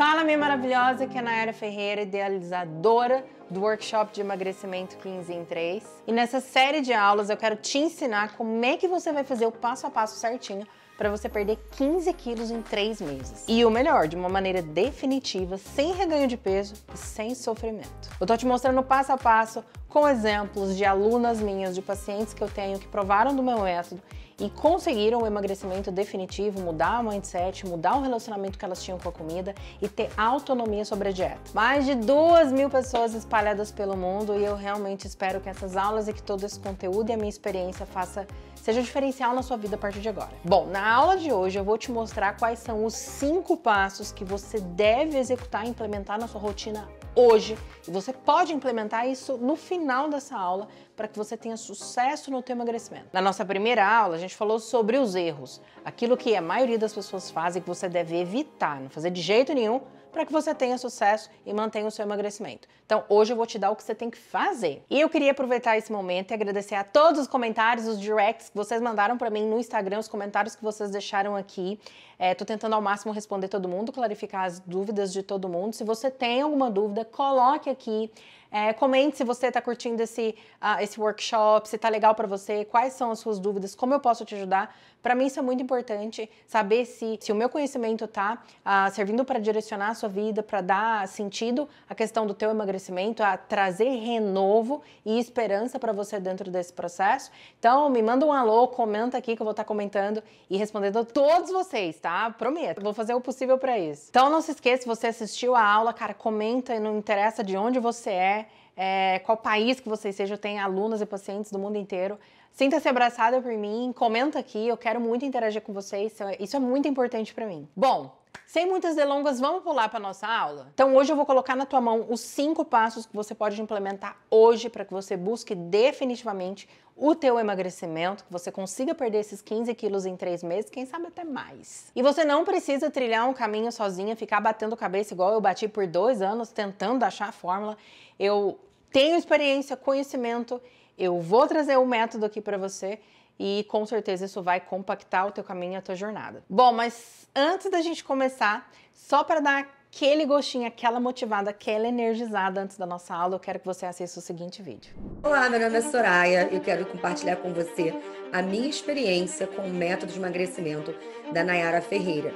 Fala, minha maravilhosa, que é a Nayara Ferreira, idealizadora do workshop de emagrecimento 15 em 3. E nessa série de aulas eu quero te ensinar como é que você vai fazer o passo a passo certinho para você perder 15 quilos em 3 meses. E o melhor, de uma maneira definitiva, sem reganho de peso e sem sofrimento. Eu tô te mostrando passo a passo com exemplos de alunas minhas, de pacientes que eu tenho que provaram do meu método e conseguiram o emagrecimento definitivo, mudar o mindset, mudar o relacionamento que elas tinham com a comida e ter autonomia sobre a dieta. Mais de duas mil pessoas espalhadas pelo mundo e eu realmente espero que essas aulas e que todo esse conteúdo e a minha experiência faça seja um diferencial na sua vida a partir de agora. Bom, na aula de hoje eu vou te mostrar quais são os cinco passos que você deve executar e implementar na sua rotina hoje. E você pode implementar isso no final dessa aula para que você tenha sucesso no teu emagrecimento. Na nossa primeira aula, a gente falou sobre os erros, aquilo que a maioria das pessoas fazem que você deve evitar, não fazer de jeito nenhum para que você tenha sucesso e mantenha o seu emagrecimento. Então, hoje eu vou te dar o que você tem que fazer. E eu queria aproveitar esse momento e agradecer a todos os comentários, os directs que vocês mandaram para mim no Instagram, os comentários que vocês deixaram aqui. É, tô tentando ao máximo responder todo mundo, clarificar as dúvidas de todo mundo. Se você tem alguma dúvida, coloque aqui. É, comente se você está curtindo esse, uh, esse workshop, se está legal para você, quais são as suas dúvidas, como eu posso te ajudar. Para mim, isso é muito importante, saber se, se o meu conhecimento está ah, servindo para direcionar a sua vida, para dar sentido à questão do teu emagrecimento, a trazer renovo e esperança para você dentro desse processo. Então, me manda um alô, comenta aqui que eu vou estar tá comentando e respondendo a todos vocês, tá? Prometo, vou fazer o possível para isso. Então, não se esqueça, se você assistiu a aula, cara, comenta, não interessa de onde você é, é, qual país que você seja, eu tenho alunos e pacientes do mundo inteiro. Sinta-se abraçada por mim, comenta aqui, eu quero muito interagir com vocês, isso é, é muito importante para mim. Bom, sem muitas delongas, vamos pular para nossa aula? Então, hoje eu vou colocar na tua mão os cinco passos que você pode implementar hoje para que você busque definitivamente o teu emagrecimento, que você consiga perder esses 15 quilos em três meses, quem sabe até mais. E você não precisa trilhar um caminho sozinha, ficar batendo cabeça igual eu bati por dois anos tentando achar a fórmula. Eu tenho experiência, conhecimento eu vou trazer o um método aqui para você e com certeza isso vai compactar o teu caminho e a tua jornada. Bom, mas antes da gente começar, só para dar aquele gostinho, aquela motivada, aquela energizada antes da nossa aula, eu quero que você assista o seguinte vídeo. Olá, meu nome é Soraya, eu quero compartilhar com você a minha experiência com o método de emagrecimento da Nayara Ferreira.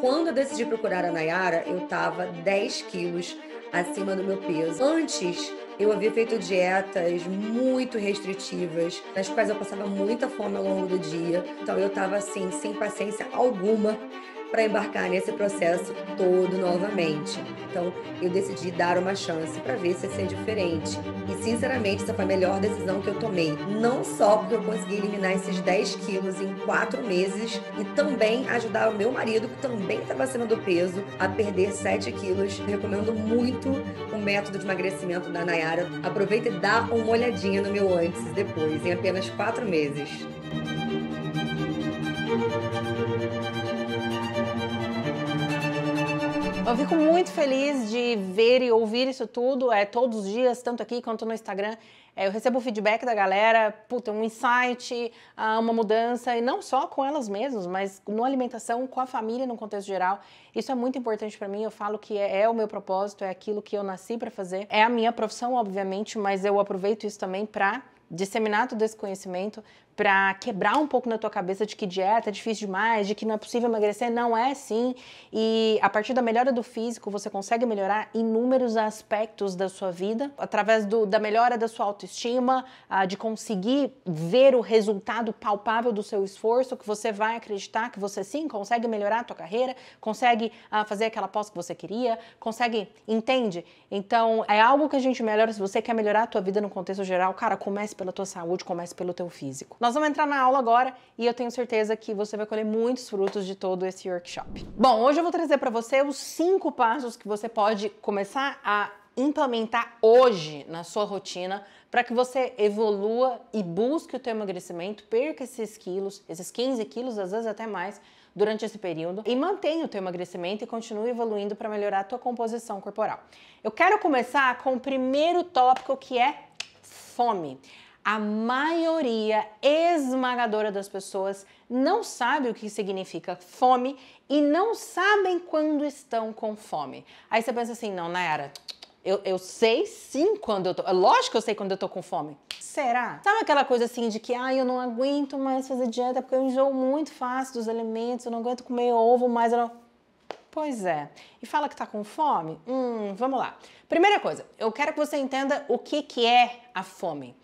Quando eu decidi procurar a Nayara, eu estava 10 quilos acima do meu peso. Antes eu havia feito dietas muito restritivas, nas quais eu passava muita fome ao longo do dia. Então eu estava assim, sem paciência alguma para embarcar nesse processo todo novamente. Então, eu decidi dar uma chance para ver se ia ser diferente. E, sinceramente, essa foi a melhor decisão que eu tomei. Não só porque eu consegui eliminar esses 10 quilos em 4 meses, e também ajudar o meu marido, que também estava acima do peso, a perder 7 quilos. Recomendo muito o método de emagrecimento da Nayara. Aproveita e dá uma olhadinha no meu antes e depois, em apenas 4 meses. Eu fico muito feliz de ver e ouvir isso tudo, é, todos os dias, tanto aqui quanto no Instagram. É, eu recebo feedback da galera, puta, um insight, ah, uma mudança, e não só com elas mesmas, mas na alimentação, com a família no contexto geral. Isso é muito importante para mim, eu falo que é, é, o meu propósito, é aquilo que eu nasci para fazer. É a minha profissão, obviamente, mas eu aproveito isso também para disseminar todo esse conhecimento, para quebrar um pouco na tua cabeça de que dieta é difícil demais, de que não é possível emagrecer, não é sim. E a partir da melhora do físico, você consegue melhorar inúmeros aspectos da sua vida, através do, da melhora da sua autoestima, de conseguir ver o resultado palpável do seu esforço, que você vai acreditar que você sim consegue melhorar a tua carreira, consegue fazer aquela pós que você queria, consegue, entende? Então, é algo que a gente melhora se você quer melhorar a tua vida no contexto geral, cara, comece pela tua saúde, comece pelo teu físico. Nós vamos entrar na aula agora e eu tenho certeza que você vai colher muitos frutos de todo esse workshop. Bom, hoje eu vou trazer para você os cinco passos que você pode começar a implementar hoje na sua rotina para que você evolua e busque o teu emagrecimento, perca esses quilos, esses 15 quilos, às vezes até mais, durante esse período e mantenha o teu emagrecimento e continue evoluindo para melhorar a tua composição corporal. Eu quero começar com o primeiro tópico que é fome a maioria esmagadora das pessoas não sabe o que significa fome e não sabem quando estão com fome. Aí você pensa assim, não, Nayara, eu, eu sei sim quando eu tô. É lógico que eu sei quando eu tô com fome. Será? Sabe aquela coisa assim de que, ah, eu não aguento mais fazer dieta porque eu enjoo muito fácil dos alimentos, eu não aguento comer ovo mais. não... Pois é. E fala que tá com fome? Hum, vamos lá. Primeira coisa, eu quero que você entenda o que, que é a fome.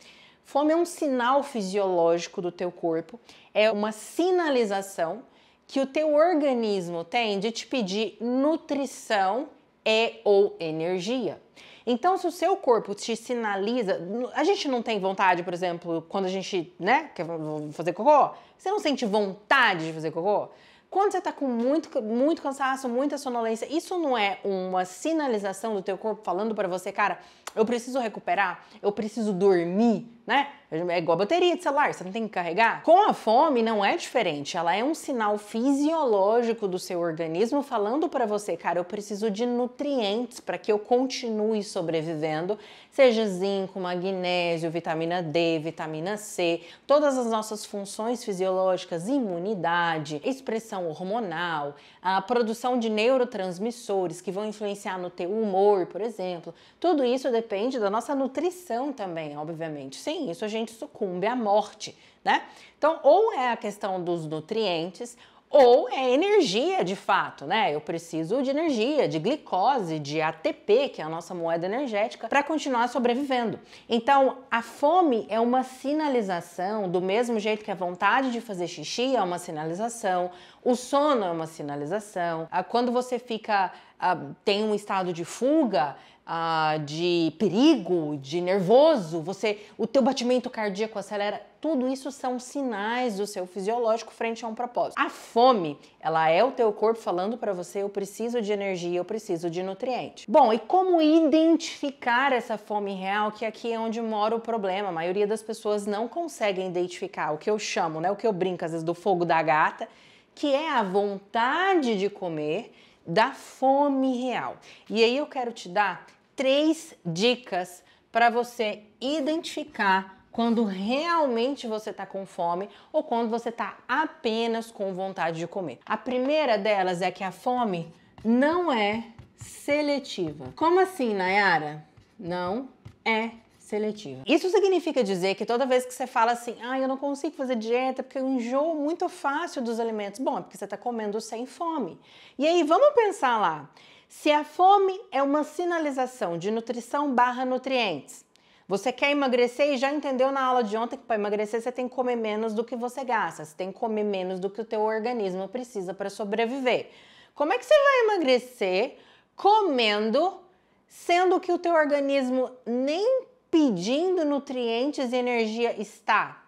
Fome é um sinal fisiológico do teu corpo, é uma sinalização que o teu organismo tem de te pedir nutrição e ou energia. Então, se o seu corpo te sinaliza, a gente não tem vontade, por exemplo, quando a gente, né, quer fazer cocô, você não sente vontade de fazer cocô? Quando você está com muito, muito cansaço, muita sonolência, isso não é uma sinalização do teu corpo falando para você, cara, eu preciso recuperar? Eu preciso dormir? Né? É igual a bateria de celular, você não tem que carregar. Com a fome não é diferente, ela é um sinal fisiológico do seu organismo falando para você, cara, eu preciso de nutrientes para que eu continue sobrevivendo, seja zinco, magnésio, vitamina D, vitamina C, todas as nossas funções fisiológicas, imunidade, expressão hormonal, a produção de neurotransmissores que vão influenciar no teu humor, por exemplo. Tudo isso depende da nossa nutrição também, obviamente. Sem isso, a gente sucumbe à morte, né? Então, ou é a questão dos nutrientes, ou é energia de fato, né? Eu preciso de energia, de glicose, de ATP, que é a nossa moeda energética, para continuar sobrevivendo. Então, a fome é uma sinalização, do mesmo jeito que a vontade de fazer xixi é uma sinalização, o sono é uma sinalização. Ah, quando você fica ah, tem um estado de fuga, ah, de perigo, de nervoso, você, o teu batimento cardíaco acelera, tudo isso são sinais do seu fisiológico frente a um propósito. A fome, ela é o teu corpo falando para você, eu preciso de energia, eu preciso de nutriente. Bom, e como identificar essa fome real, que aqui é onde mora o problema. A maioria das pessoas não conseguem identificar o que eu chamo, né, o que eu brinco às vezes do fogo da gata, que é a vontade de comer da fome real. E aí eu quero te dar três dicas para você identificar quando realmente você está com fome ou quando você está apenas com vontade de comer. A primeira delas é que a fome não é seletiva. Como assim, Nayara? Não é seletiva. Isso significa dizer que toda vez que você fala assim, ah, eu não consigo fazer dieta porque eu enjoo muito fácil dos alimentos. Bom, é porque você está comendo sem fome. E aí, vamos pensar lá. Se a fome é uma sinalização de nutrição barra nutrientes, você quer emagrecer e já entendeu na aula de ontem que para emagrecer você tem que comer menos do que você gasta, você tem que comer menos do que o teu organismo precisa para sobreviver. Como é que você vai emagrecer comendo, sendo que o teu organismo nem pedindo nutrientes e energia está?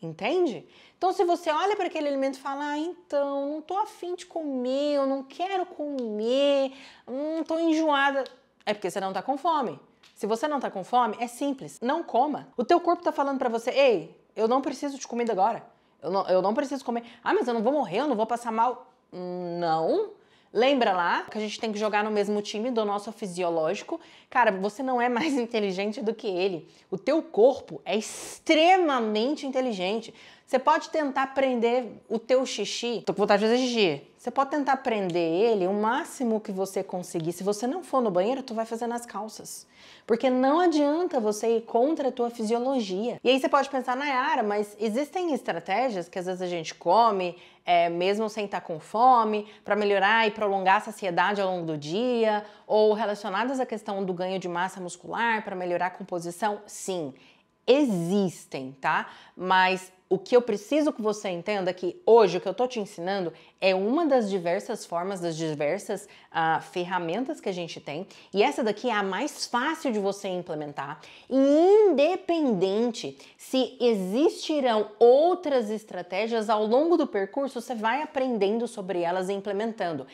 Entende? Então, se você olha para aquele alimento e fala, ah, então, não estou afim de comer, eu não quero comer, hum, enjoada, é porque você não está com fome. Se você não está com fome, é simples, não coma. O teu corpo está falando para você, ei, eu não preciso de comida agora, eu não, eu não preciso comer. Ah, mas eu não vou morrer, eu não vou passar mal. Não. Lembra lá que a gente tem que jogar no mesmo time do nosso fisiológico? Cara, você não é mais inteligente do que ele. O teu corpo é extremamente inteligente. Você pode tentar prender o teu xixi, tô com vontade de fazer xixi. Você pode tentar prender ele o máximo que você conseguir. Se você não for no banheiro, tu vai fazer nas calças. Porque não adianta você ir contra a tua fisiologia. E aí você pode pensar, Nayara, mas existem estratégias que às vezes a gente come, é, mesmo sem estar tá com fome, para melhorar e prolongar a saciedade ao longo do dia, ou relacionadas à questão do ganho de massa muscular para melhorar a composição? Sim existem, tá? Mas o que eu preciso que você entenda é que hoje o que eu estou te ensinando é uma das diversas formas, das diversas uh, ferramentas que a gente tem, e essa daqui é a mais fácil de você implementar, e independente se existirão outras estratégias ao longo do percurso, você vai aprendendo sobre elas e implementando.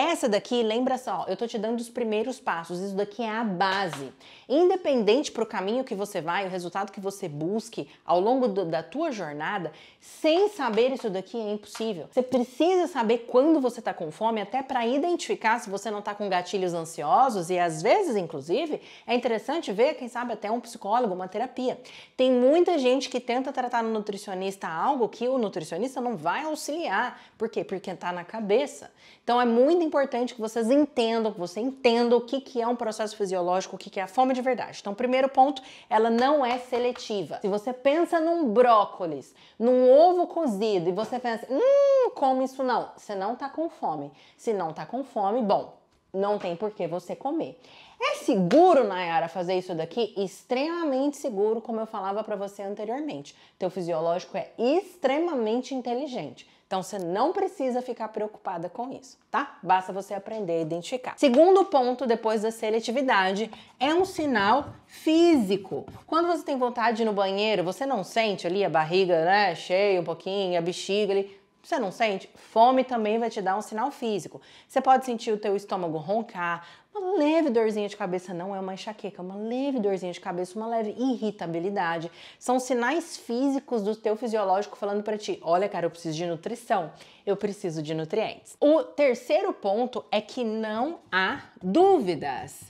Essa daqui, lembra só, eu tô te dando os primeiros passos, isso daqui é a base. Independente pro caminho que você vai, o resultado que você busque ao longo do, da tua jornada, sem saber isso daqui é impossível. Você precisa saber quando você tá com fome, até para identificar se você não tá com gatilhos ansiosos e às vezes, inclusive, é interessante ver, quem sabe, até um psicólogo, uma terapia. Tem muita gente que tenta tratar no nutricionista algo que o nutricionista não vai auxiliar. Por quê? Porque tá na cabeça. Então é muito importante que vocês entendam, que você entenda o que, que é um processo fisiológico, o que, que é a fome de verdade. Então, primeiro ponto, ela não é seletiva. Se você pensa num brócolis, num ovo cozido e você pensa, hum, come isso não, você não tá com fome. Se não tá com fome, bom, não tem por que você comer. É seguro, Nayara, fazer isso daqui? Extremamente seguro, como eu falava para você anteriormente. Teu fisiológico é extremamente inteligente. Então você não precisa ficar preocupada com isso, tá? Basta você aprender a identificar. Segundo ponto, depois da seletividade, é um sinal físico. Quando você tem vontade de ir no banheiro, você não sente ali a barriga, né, cheia um pouquinho, a bexiga ali. Você não sente? Fome também vai te dar um sinal físico. Você pode sentir o teu estômago roncar, uma leve dorzinha de cabeça, não é uma enxaqueca, uma leve dorzinha de cabeça, uma leve irritabilidade. São sinais físicos do teu fisiológico falando para ti: olha, cara, eu preciso de nutrição, eu preciso de nutrientes. O terceiro ponto é que não há dúvidas.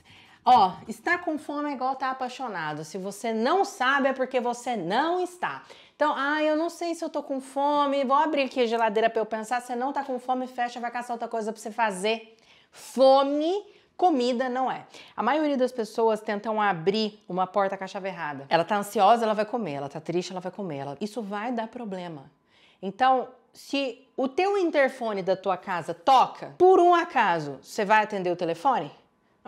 Ó, está com fome é igual estar tá apaixonado. Se você não sabe, é porque você não está. Então, ah, eu não sei se eu tô com fome, vou abrir aqui a geladeira para eu pensar. Se não tá com fome, fecha, vai caçar outra coisa para você fazer. Fome Comida não é. A maioria das pessoas tentam abrir uma porta com a chave errada. Ela tá ansiosa, ela vai comer. Ela tá triste, ela vai comer. Ela... Isso vai dar problema. Então, se o teu interfone da tua casa toca, por um acaso, você vai atender o telefone?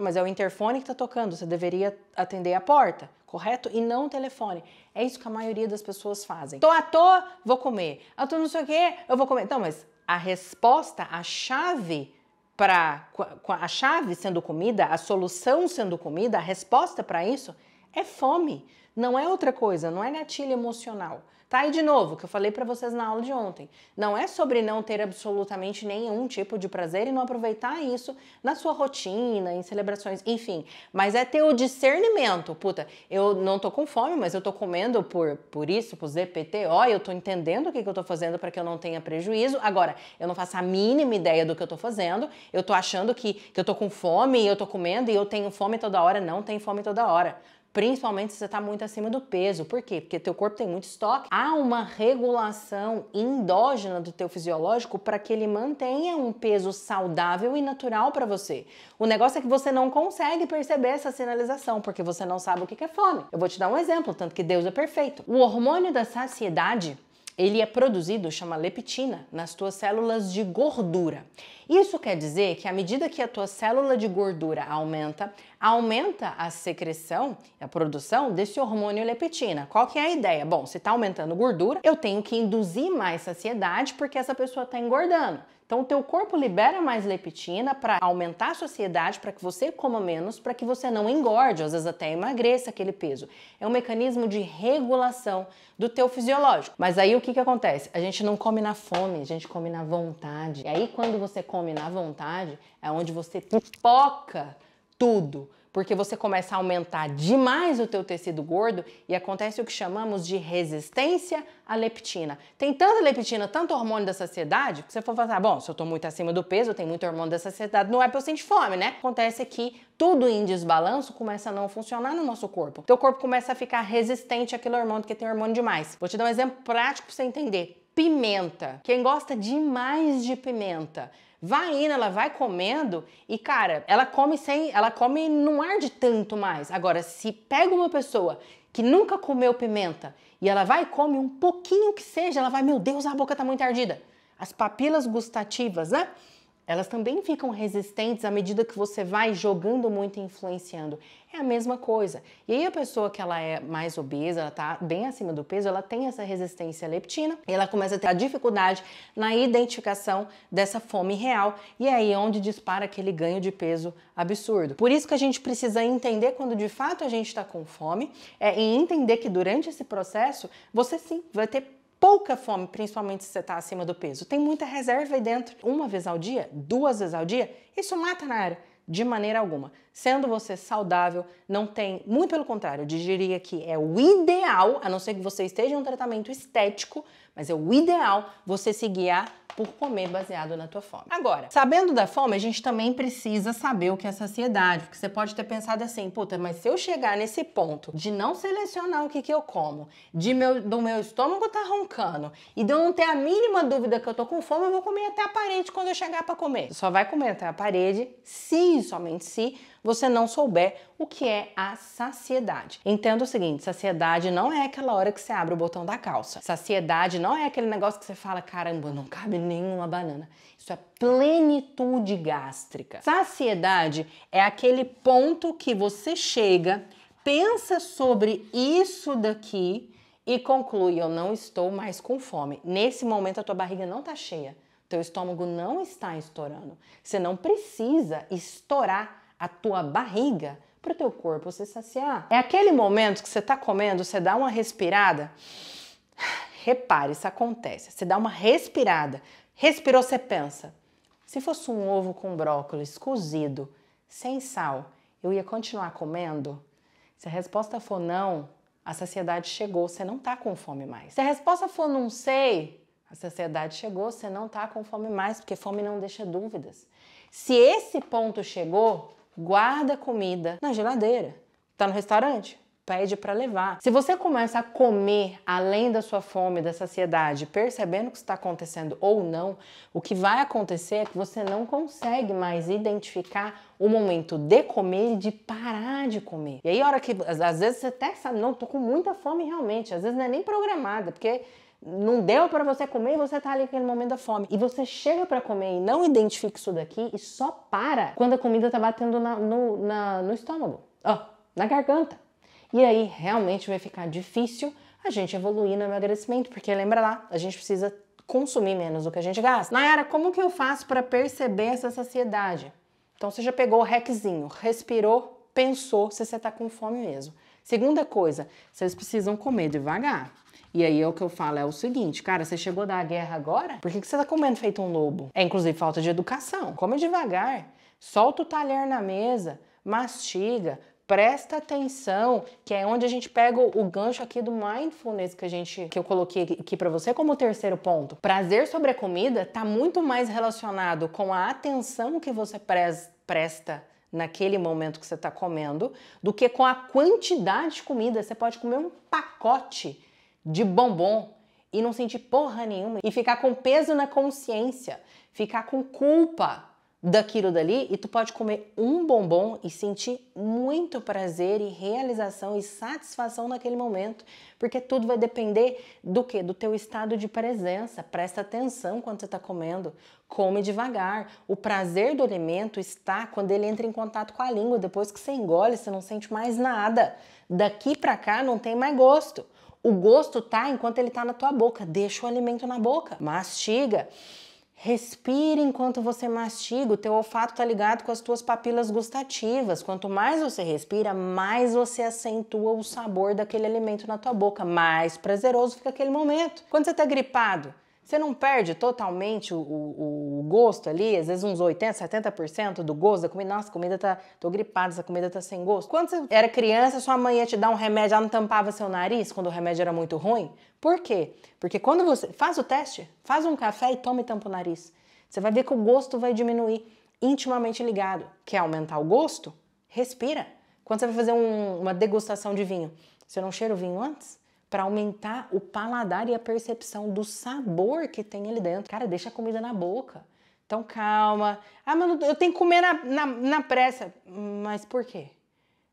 mas é o interfone que está tocando, você deveria atender a porta, correto? E não o telefone. É isso que a maioria das pessoas fazem. Tô à toa, vou comer. Estou ah, tô não sei o quê, eu vou comer. Não, mas a resposta, a chave para a chave sendo comida, a solução sendo comida, a resposta para isso é fome. Não é outra coisa, não é gatilho emocional. Tá? E de novo, que eu falei para vocês na aula de ontem, não é sobre não ter absolutamente nenhum tipo de prazer e não aproveitar isso na sua rotina, em celebrações, enfim, mas é ter o discernimento. Puta, eu não tô com fome, mas eu tô comendo por, por isso, por ZPTO, eu tô entendendo o que, que eu tô fazendo para que eu não tenha prejuízo. Agora, eu não faço a mínima ideia do que eu tô fazendo, eu tô achando que, que eu tô com fome, e eu tô comendo e eu tenho fome toda hora, não tem fome toda hora principalmente se você está muito acima do peso. Por quê? Porque teu corpo tem muito estoque. Há uma regulação endógena do teu fisiológico para que ele mantenha um peso saudável e natural para você. O negócio é que você não consegue perceber essa sinalização porque você não sabe o que é fome. Eu vou te dar um exemplo, tanto que Deus é perfeito. O hormônio da saciedade ele é produzido, chama leptina, nas tuas células de gordura. Isso quer dizer que à medida que a tua célula de gordura aumenta, aumenta a secreção, a produção desse hormônio leptina. Qual que é a ideia? Bom, se está aumentando gordura, eu tenho que induzir mais saciedade porque essa pessoa está engordando. Então, o teu corpo libera mais leptina para aumentar a saciedade, para que você coma menos, para que você não engorde, às vezes até emagreça aquele peso. É um mecanismo de regulação do teu fisiológico. Mas aí o que, que acontece? A gente não come na fome, a gente come na vontade. E aí, quando você come na vontade, é onde você pipoca tudo porque você começa a aumentar demais o teu tecido gordo e acontece o que chamamos de resistência à leptina. Tem tanta leptina, tanto hormônio da saciedade, que você for falar, bom, se eu estou muito acima do peso, tem muito hormônio da saciedade, não é para eu sentir fome, né? Acontece que tudo em desbalanço começa a não funcionar no nosso corpo. Teu corpo começa a ficar resistente àquele hormônio, que tem hormônio demais. Vou te dar um exemplo prático para você entender. Pimenta. Quem gosta demais de pimenta Vai indo, ela vai comendo e, cara, ela come sem. Ela come não arde tanto mais. Agora, se pega uma pessoa que nunca comeu pimenta e ela vai e come um pouquinho que seja, ela vai, meu Deus, a boca tá muito ardida. As papilas gustativas, né? elas também ficam resistentes à medida que você vai jogando muito e influenciando. É a mesma coisa. E aí a pessoa que ela é mais obesa, ela tá bem acima do peso, ela tem essa resistência à leptina e ela começa a ter a dificuldade na identificação dessa fome real e é aí onde dispara aquele ganho de peso absurdo. Por isso que a gente precisa entender quando de fato a gente está com fome é, e entender que durante esse processo você sim vai ter pouca fome, principalmente se você está acima do peso. Tem muita reserva aí dentro. Uma vez ao dia, duas vezes ao dia, isso mata na área de maneira alguma sendo você saudável, não tem, muito pelo contrário, eu diria que é o ideal, a não ser que você esteja em um tratamento estético, mas é o ideal você se guiar por comer baseado na tua fome. Agora, sabendo da fome, a gente também precisa saber o que é saciedade, porque você pode ter pensado assim, puta, mas se eu chegar nesse ponto de não selecionar o que, que eu como, de meu, do meu estômago tá roncando e de eu não ter a mínima dúvida que eu tô com fome, eu vou comer até a parede quando eu chegar para comer. Só vai comer até a parede se, somente se, você não souber o que é a saciedade. Entenda o seguinte: saciedade não é aquela hora que você abre o botão da calça. Saciedade não é aquele negócio que você fala, caramba, não cabe nenhuma banana. Isso é plenitude gástrica. Saciedade é aquele ponto que você chega, pensa sobre isso daqui e conclui: eu não estou mais com fome. Nesse momento a tua barriga não está cheia, teu estômago não está estourando. Você não precisa estourar a tua barriga para o teu corpo se saciar. É aquele momento que você está comendo, você dá uma respirada. Repare, isso acontece. Você dá uma respirada. Respirou, você pensa. Se fosse um ovo com brócolis cozido, sem sal, eu ia continuar comendo? Se a resposta for não, a saciedade chegou, você não está com fome mais. Se a resposta for não sei, a saciedade chegou, você não está com fome mais, porque fome não deixa dúvidas. Se esse ponto chegou, guarda comida na geladeira. Tá no restaurante? Pede para levar. Se você começa a comer além da sua fome, da saciedade, percebendo o que está acontecendo ou não, o que vai acontecer é que você não consegue mais identificar o momento de comer e de parar de comer. E aí, a hora que às vezes você até sabe, não, tô com muita fome realmente, às vezes não é nem programada, porque não deu para você comer e você tá ali naquele momento da fome. E você chega para comer e não identifica isso daqui e só para quando a comida tá batendo na, no, na, no estômago, ó, oh, na garganta. E aí realmente vai ficar difícil a gente evoluir no emagrecimento, porque lembra lá, a gente precisa consumir menos do que a gente gasta. Nayara, como que eu faço para perceber essa saciedade? Então você já pegou o reczinho, respirou, pensou se você tá com fome mesmo. Segunda coisa, vocês precisam comer devagar. E aí é o que eu falo, é o seguinte, cara, você chegou da guerra agora? Por que, que você tá comendo feito um lobo? É inclusive falta de educação. Come devagar, solta o talher na mesa, mastiga, presta atenção, que é onde a gente pega o, gancho aqui do mindfulness que a gente que eu coloquei aqui para você como terceiro ponto. Prazer sobre a comida tá muito mais relacionado com a atenção que você presta naquele momento que você está comendo do que com a quantidade de comida. Você pode comer um pacote de bombom e não sentir porra nenhuma e ficar com peso na consciência, ficar com culpa daquilo dali e tu pode comer um bombom e sentir muito prazer e realização e satisfação naquele momento, porque tudo vai depender do que? Do teu estado de presença. Presta atenção quando você está comendo, come devagar. O prazer do alimento está quando ele entra em contato com a língua, depois que você engole, você não sente mais nada. Daqui para cá não tem mais gosto. O gosto tá enquanto ele tá na tua boca. Deixa o alimento na boca, mastiga. Respire enquanto você mastiga, o teu olfato tá ligado com as tuas papilas gustativas. Quanto mais você respira, mais você acentua o sabor daquele alimento na tua boca, mais prazeroso fica aquele momento. Quando você tá gripado, você não perde totalmente o, o, o gosto ali, às vezes uns 80%, 70% do gosto da comida. Nossa, a comida tá. tô gripada, essa comida tá sem gosto. Quando você era criança, sua mãe ia te dar um remédio, ela não tampava seu nariz quando o remédio era muito ruim. Por quê? Porque quando você. Faz o teste, faz um café e toma e tampa o nariz. Você vai ver que o gosto vai diminuir intimamente ligado. Quer aumentar o gosto? Respira. Quando você vai fazer um, uma degustação de vinho, você não cheira o vinho antes? para aumentar o paladar e a percepção do sabor que tem ali dentro. Cara, deixa a comida na boca. Então calma. Ah, mas eu tenho que comer na, na, na pressa. Mas por quê?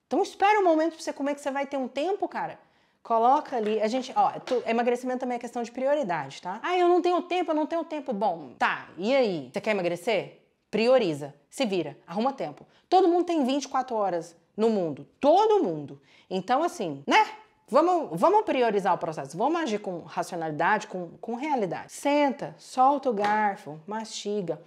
Então espera um momento para você comer que você vai ter um tempo, cara. Coloca ali, a gente, ó, tu, emagrecimento também é questão de prioridade, tá? Ah, eu não tenho tempo, eu não tenho tempo. Bom, tá, e aí? Você quer emagrecer? Prioriza, se vira, arruma tempo. Todo mundo tem 24 horas no mundo, todo mundo. Então, assim, né? Vamos, vamos priorizar o processo, vamos agir com racionalidade, com, com realidade. Senta, solta o garfo, mastiga,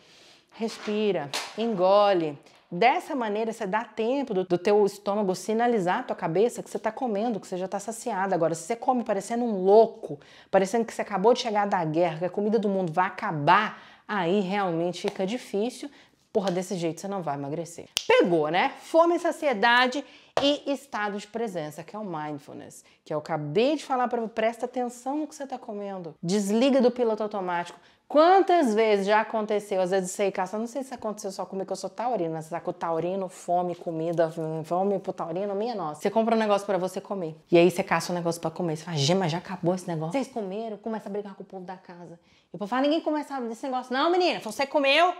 respira, engole. Dessa maneira você dá tempo do, do teu estômago sinalizar a tua cabeça que você está comendo, que você já está saciado. Agora, se você come parecendo um louco, parecendo que você acabou de chegar da guerra, que a comida do mundo vai acabar, aí realmente fica difícil. Porra, desse jeito você não vai emagrecer. Pegou, né? Fome e saciedade e estado de presença, que é o mindfulness, que é eu acabei de falar para presta atenção no que você está comendo. Desliga do piloto automático. Quantas vezes já aconteceu, às vezes sei, caça, não sei se aconteceu só comigo, que eu sou taurina, você tá com taurino, fome, comida, fome pro taurino, minha nossa. Você compra um negócio para você comer. E aí você caça um negócio para comer. Você fala, Gema, já acabou esse negócio. Vocês comeram, começa a brigar com o povo da casa. E o povo fala, ninguém começa a esse negócio. Não, menina, você comeu,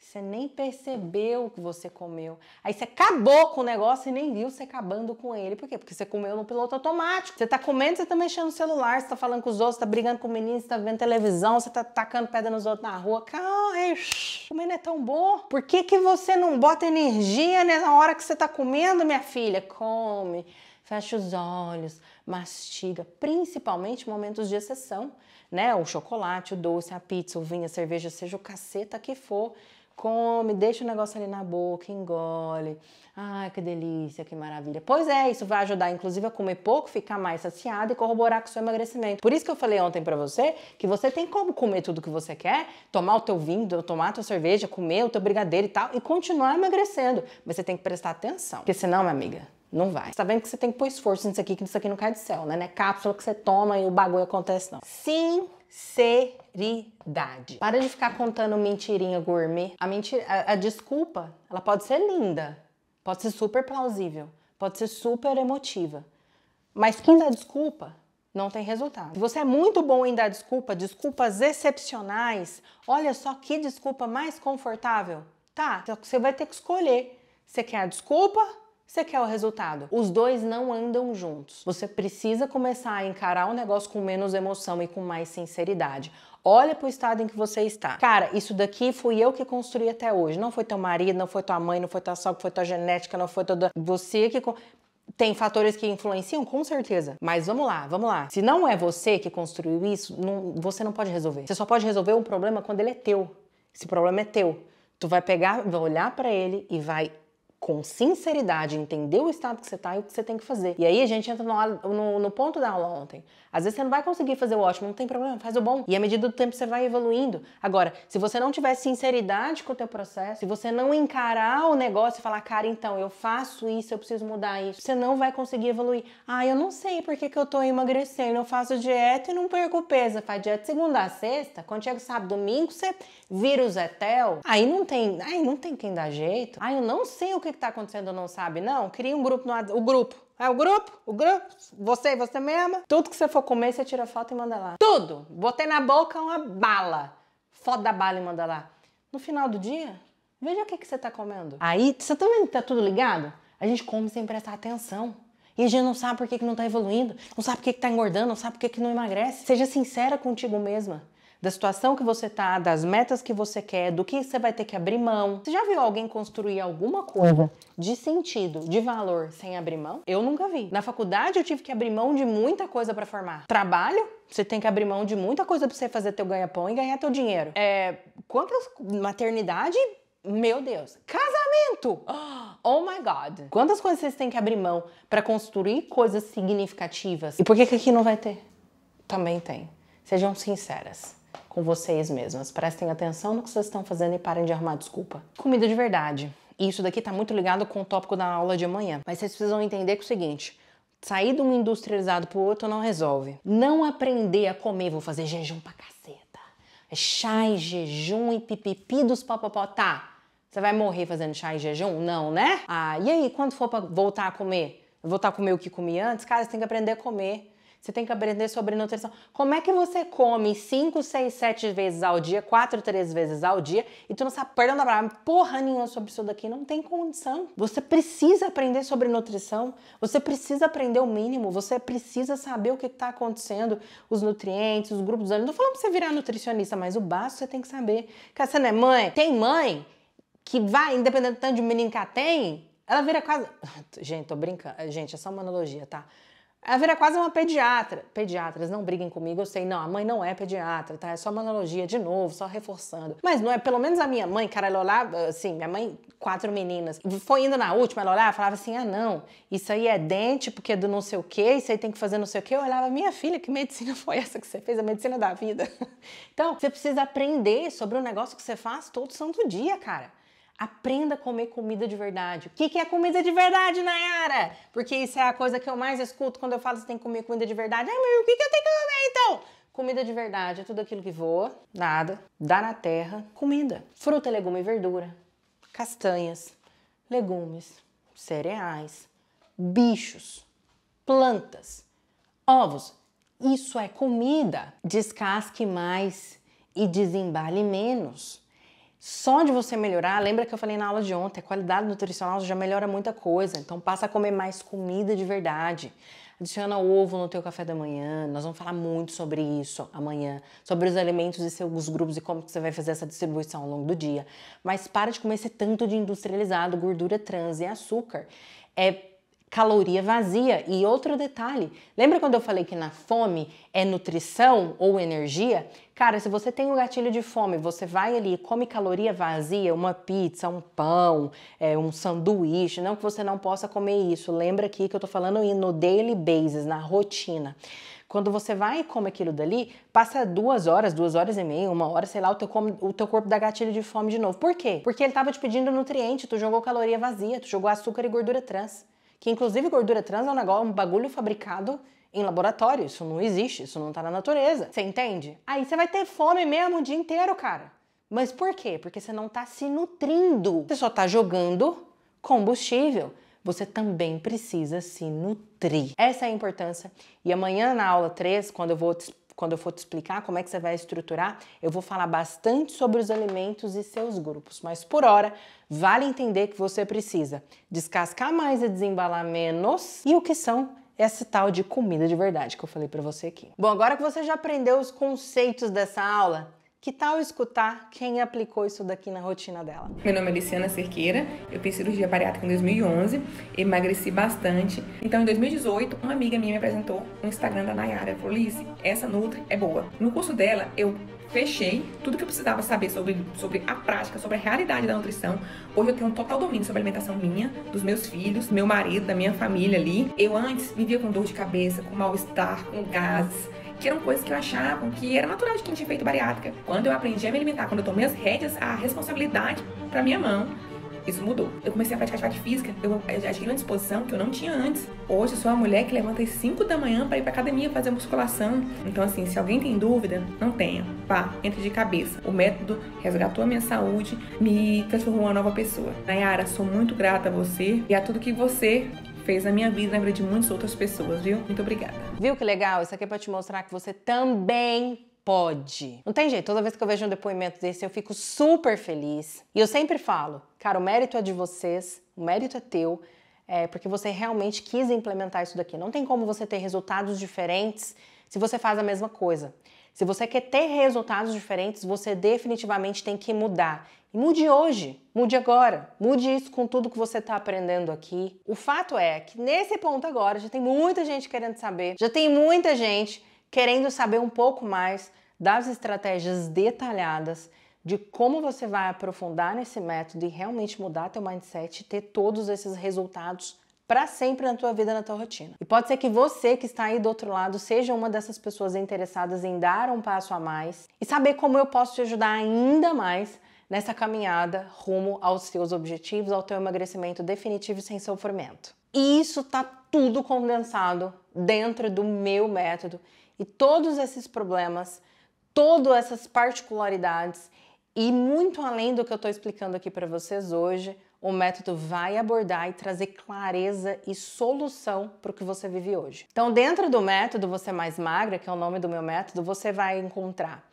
você nem percebeu o que você comeu. Aí você acabou com o negócio e nem viu você acabando com ele. Por quê? Porque você comeu no piloto automático. Você tá comendo, você tá mexendo no celular, você tá falando com os outros, você tá brigando com o menino, você tá vendo televisão, você tá tacando pedra nos outros na rua. Calma, comendo é tão bom. Por que, que você não bota energia né, na hora que você tá comendo, minha filha? Come, fecha os olhos, mastiga. Principalmente momentos de exceção, né? O chocolate, o doce, a pizza, o vinho, a cerveja, seja o caceta que for come, deixa o negócio ali na boca, engole. Ai, que delícia, que maravilha. Pois é, isso vai ajudar inclusive a comer pouco, ficar mais saciado e corroborar com o seu emagrecimento. Por isso que eu falei ontem para você que você tem como comer tudo que você quer, tomar o teu vinho, tomar a tua cerveja, comer o teu brigadeiro e tal e continuar emagrecendo. Mas você tem que prestar atenção, porque senão, minha amiga, não vai. Tá vendo que você tem que pôr esforço nisso aqui, que isso aqui não cai do céu, né? Não é cápsula que você toma e o bagulho acontece, não. Sinceridade. Para de ficar contando mentirinha gourmet. A, mentira, a, a desculpa, ela pode ser linda, pode ser super plausível, pode ser super emotiva. Mas quem dá desculpa não tem resultado. Se você é muito bom em dar desculpa, desculpas excepcionais, olha só que desculpa mais confortável. Tá, você vai ter que escolher. Você quer a desculpa você quer o resultado. Os dois não andam juntos. Você precisa começar a encarar o negócio com menos emoção e com mais sinceridade. Olha para o estado em que você está. Cara, isso daqui fui eu que construí até hoje. Não foi teu marido, não foi tua mãe, não foi tua sogra, foi tua genética, não foi toda você que tem fatores que influenciam, com certeza. Mas vamos lá, vamos lá. Se não é você que construiu isso, não, você não pode resolver. Você só pode resolver um problema quando ele é teu. Esse problema é teu. Tu vai pegar, vai olhar para ele e vai com sinceridade, entender o estado que você está e o que você tem que fazer. E aí a gente entra no, no, no, ponto da aula ontem. Às vezes você não vai conseguir fazer o ótimo, não tem problema, faz o bom. E à medida do tempo você vai evoluindo. Agora, se você não tiver sinceridade com o teu processo, se você não encarar o negócio e falar, cara, então, eu faço isso, eu preciso mudar isso, você não vai conseguir evoluir. Ah, eu não sei porque que eu tô emagrecendo, eu faço dieta e não perco peso. Faz dieta segunda a sexta, quando chega sábado, domingo, você vira o Zetel. Aí não tem, aí não tem quem dá jeito. Ah, eu não sei o que que está acontecendo não sabe, não, cria um grupo no o grupo. É o grupo, o grupo, você e você mesma. Tudo que você for comer, você tira foto e manda lá. Tudo! Botei na boca uma bala. Foto da bala e manda lá. No final do dia, veja o que, que você está comendo. Aí, você também tá, tá tudo ligado? A gente come sem prestar atenção. E a gente não sabe por que, que não está evoluindo, não sabe por que, que tá engordando, não sabe por que, que não emagrece. Seja sincera contigo mesma da situação que você tá, das metas que você quer, do que você vai ter que abrir mão. Você já viu alguém construir alguma coisa uhum. de sentido, de valor, sem abrir mão? Eu nunca vi. Na faculdade eu tive que abrir mão de muita coisa para formar. Trabalho? Você tem que abrir mão de muita coisa para você fazer teu ganha-pão e ganhar teu dinheiro. É, quantas maternidade? Meu Deus. Casamento! Oh my God! Quantas coisas vocês têm que abrir mão para construir coisas significativas? E por que que aqui não vai ter? Também tem. Sejam sinceras com vocês mesmas. Prestem atenção no que vocês estão fazendo e parem de arrumar desculpa. Comida de verdade. isso daqui tá muito ligado com o tópico da aula de amanhã. Mas vocês precisam entender que é o seguinte: sair de um industrializado pro outro não resolve. Não aprender a comer, vou fazer jejum pra caceta. É chá e jejum e pipipi dos papapó. Tá. Você vai morrer fazendo chá e jejum? Não, né? Ah, e aí, quando for pra voltar a comer? Voltar a comer o que comia antes? Cara, você tem que aprender a comer você tem que aprender sobre nutrição. Como é que você come 5, 6, 7 vezes ao dia, 4, 3 vezes ao dia e tu não sabe, perdendo a palavra, porra nenhuma sobre isso daqui? Não tem condição. Você precisa aprender sobre nutrição. Você precisa aprender o mínimo. Você precisa saber o que está acontecendo, os nutrientes, os grupos. Não tô falando pra você virar nutricionista, mas o básico você tem que saber. Porque você não é mãe? Tem mãe que vai, independente do tanto de menino que ela tem, ela vira quase. Gente, tô brincando. Gente, é só uma analogia, tá? A vira é quase uma pediatra. Pediatras, não briguem comigo, eu sei, não, a mãe não é pediatra, tá? É só uma analogia, de novo, só reforçando. Mas não é, pelo menos a minha mãe, cara, ela olhava, assim, minha mãe, quatro meninas. Foi indo na última, ela olhava, falava assim, ah, não, isso aí é dente porque é do não sei o quê, isso aí tem que fazer não sei o quê. Eu olhava, minha filha, que medicina foi essa que você fez? A medicina da vida. então, você precisa aprender sobre o um negócio que você faz todo santo dia, cara. Aprenda a comer comida de verdade. O que, que é comida de verdade, Nayara? Porque isso é a coisa que eu mais escuto quando eu falo que tem que comer comida de verdade. Ai, mas o que, que eu tenho que comer então? Comida de verdade é tudo aquilo que voa, nada, dá na terra, comida. Fruta, legume e verdura, castanhas, legumes, cereais, bichos, plantas, ovos. Isso é comida. Descasque mais e desembale menos. Só de você melhorar, lembra que eu falei na aula de ontem, a qualidade nutricional já melhora muita coisa. Então passa a comer mais comida de verdade. Adiciona ovo no teu café da manhã. Nós vamos falar muito sobre isso amanhã, sobre os alimentos e seus grupos e como que você vai fazer essa distribuição ao longo do dia. Mas para de comer esse tanto de industrializado, gordura trans e açúcar. É caloria vazia. E outro detalhe, lembra quando eu falei que na fome é nutrição ou energia? Cara, se você tem o um gatilho de fome, você vai ali e come caloria vazia, uma pizza, um pão, é, um sanduíche, não que você não possa comer isso. Lembra aqui que eu tô falando no daily basis, na rotina. Quando você vai e come aquilo dali, passa duas horas, duas horas e meia, uma hora, sei lá, o teu, come, o teu corpo dá gatilho de fome de novo. Por quê? Porque ele tava te pedindo nutriente, tu jogou caloria vazia, tu jogou açúcar e gordura trans. Que inclusive gordura trans é um negócio, um bagulho fabricado em laboratório. Isso não existe, isso não tá na natureza. Você entende? Aí você vai ter fome mesmo o dia inteiro, cara. Mas por quê? Porque você não tá se nutrindo. Você só tá jogando combustível. Você também precisa se nutrir. Essa é a importância. E amanhã na aula 3, quando eu vou quando eu for te explicar como é que você vai estruturar, eu vou falar bastante sobre os alimentos e seus grupos, mas por hora vale entender que você precisa descascar mais e desembalar menos e o que são essa tal de comida de verdade que eu falei para você aqui. Bom, agora que você já aprendeu os conceitos dessa aula, que tal escutar quem aplicou isso daqui na rotina dela? Meu nome é Luciana Cerqueira, eu fiz cirurgia bariátrica em 2011, emagreci bastante. Então, em 2018, uma amiga minha me apresentou no Instagram da Nayara. Falou, Liz, essa Nutri é boa. No curso dela, eu fechei tudo que eu precisava saber sobre, sobre a prática, sobre a realidade da nutrição. Hoje eu tenho um total domínio sobre a alimentação minha, dos meus filhos, meu marido, da minha família ali. Eu antes vivia com dor de cabeça, com mal-estar, com gases que eram coisas que eu achava que era natural de quem tinha feito bariátrica. Quando eu aprendi a me alimentar, quando eu tomei as rédeas, a responsabilidade para minha mão, isso mudou. Eu comecei a praticar atividade física, eu adquiri uma disposição que eu não tinha antes. Hoje eu sou uma mulher que levanta às 5 da manhã para ir para academia fazer musculação. Então, assim, se alguém tem dúvida, não tenha. Pá, entre de cabeça. O método resgatou a minha saúde, me transformou em uma nova pessoa. Nayara, sou muito grata a você e a tudo que você fez na minha vida e na vida de muitas outras pessoas, viu? Muito obrigada. Viu que legal? Isso aqui é pra te mostrar que você também pode. Não tem jeito, toda vez que eu vejo um depoimento desse eu fico super feliz. E eu sempre falo, cara, o mérito é de vocês, o mérito é teu, é porque você realmente quis implementar isso daqui. Não tem como você ter resultados diferentes se você faz a mesma coisa. Se você quer ter resultados diferentes, você definitivamente tem que mudar. E mude hoje, mude agora, mude isso com tudo que você está aprendendo aqui. O fato é que nesse ponto agora já tem muita gente querendo saber, já tem muita gente querendo saber um pouco mais das estratégias detalhadas de como você vai aprofundar nesse método e realmente mudar teu mindset e ter todos esses resultados para sempre na tua vida, na tua rotina. E pode ser que você que está aí do outro lado seja uma dessas pessoas interessadas em dar um passo a mais e saber como eu posso te ajudar ainda mais nessa caminhada rumo aos seus objetivos, ao teu emagrecimento definitivo e sem sofrimento. E isso tá tudo condensado dentro do meu método e todos esses problemas, todas essas particularidades e muito além do que eu estou explicando aqui para vocês hoje, o método vai abordar e trazer clareza e solução para o que você vive hoje. Então, dentro do método Você é Mais Magra, que é o nome do meu método, você vai encontrar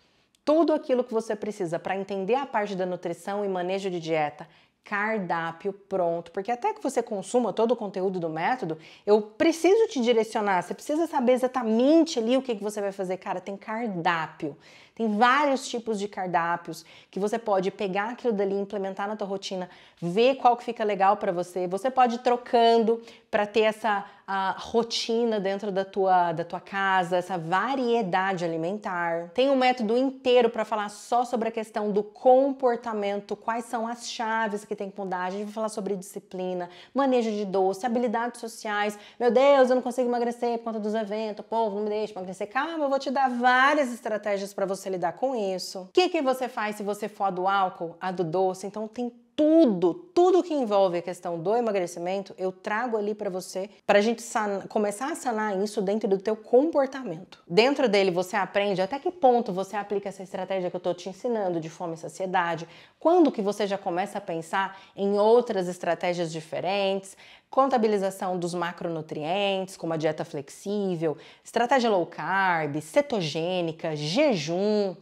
tudo aquilo que você precisa para entender a parte da nutrição e manejo de dieta, cardápio pronto, porque até que você consuma todo o conteúdo do método, eu preciso te direcionar, você precisa saber exatamente ali o que, que você vai fazer. Cara, tem cardápio. Tem vários tipos de cardápios que você pode pegar aquilo dali, implementar na tua rotina, ver qual que fica legal para você. Você pode ir trocando para ter essa a, rotina dentro da tua, da tua casa, essa variedade alimentar. Tem um método inteiro para falar só sobre a questão do comportamento, quais são as chaves que tem que mudar. A gente vai falar sobre disciplina, manejo de doce, habilidades sociais. Meu Deus, eu não consigo emagrecer por conta dos eventos, o povo não me deixa emagrecer. Calma, eu vou te dar várias estratégias para você você lidar com isso. O que, que você faz se você for a do álcool, a do doce? Então tem tudo, tudo que envolve a questão do emagrecimento, eu trago ali para você, para a gente sanar, começar a sanar isso dentro do teu comportamento. Dentro dele você aprende até que ponto você aplica essa estratégia que eu estou te ensinando de fome e saciedade, quando que você já começa a pensar em outras estratégias diferentes, contabilização dos macronutrientes, como a dieta flexível, estratégia low carb, cetogênica, jejum,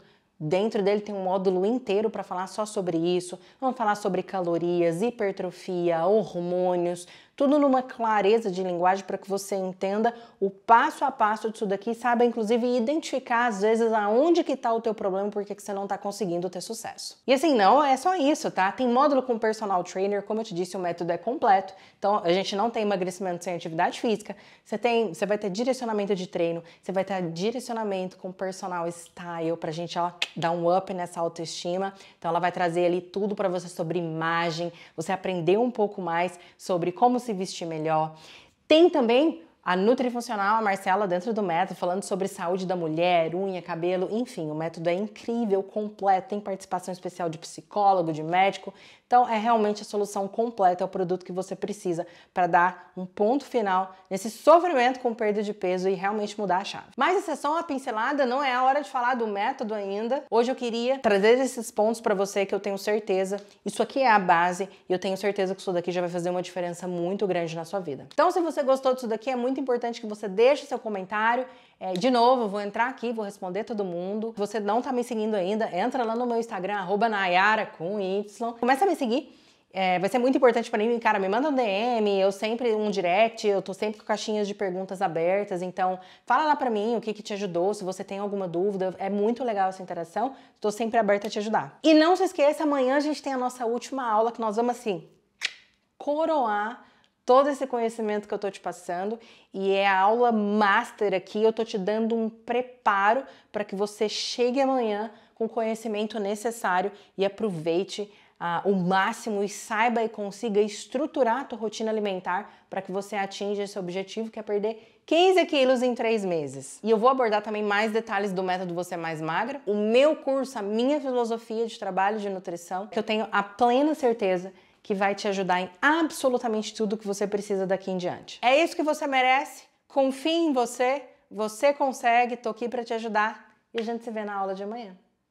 Dentro dele tem um módulo inteiro para falar só sobre isso. Vamos falar sobre calorias, hipertrofia, hormônios, tudo numa clareza de linguagem para que você entenda o passo a passo disso daqui e saiba, inclusive, identificar às vezes aonde que está o teu problema e por que você não está conseguindo ter sucesso. E assim, não é só isso, tá? Tem módulo com personal trainer, como eu te disse, o método é completo. Então, a gente não tem emagrecimento sem atividade física. Você tem, você vai ter direcionamento de treino, você vai ter direcionamento com personal style pra gente ó, dar um up nessa autoestima. Então, ela vai trazer ali tudo para você sobre imagem, você aprender um pouco mais sobre como se vestir melhor. Tem também a Nutrifuncional, a Marcela, dentro do método, falando sobre saúde da mulher, unha, cabelo, enfim, o método é incrível, completo, tem participação especial de psicólogo, de médico, então, é realmente a solução completa, é o produto que você precisa para dar um ponto final nesse sofrimento com perda de peso e realmente mudar a chave. Mas exceção é só uma pincelada, não é a hora de falar do método ainda. Hoje eu queria trazer esses pontos para você que eu tenho certeza, isso aqui é a base e eu tenho certeza que isso daqui já vai fazer uma diferença muito grande na sua vida. Então, se você gostou disso daqui, é muito importante que você deixe seu comentário é, de novo, vou entrar aqui, vou responder todo mundo. Se você não tá me seguindo ainda, entra lá no meu Instagram, arroba Nayara com Y. Começa a me seguir. É, vai ser muito importante para mim, cara, me manda um DM, eu sempre um direct, eu tô sempre com caixinhas de perguntas abertas, então fala lá para mim o que, que te ajudou, se você tem alguma dúvida, é muito legal essa interação, estou sempre aberta a te ajudar. E não se esqueça, amanhã a gente tem a nossa última aula que nós vamos assim coroar todo esse conhecimento que eu estou te passando e é a aula master aqui. Eu estou te dando um preparo para que você chegue amanhã com o conhecimento necessário e aproveite ah, o máximo e saiba e consiga estruturar a tua rotina alimentar para que você atinja esse objetivo que é perder 15 quilos em 3 meses. E eu vou abordar também mais detalhes do método Você é Mais Magra, o meu curso, a minha filosofia de trabalho de nutrição, que eu tenho a plena certeza que vai te ajudar em absolutamente tudo que você precisa daqui em diante. É isso que você merece, confie em você, você consegue, tô aqui para te ajudar e a gente se vê na aula de amanhã.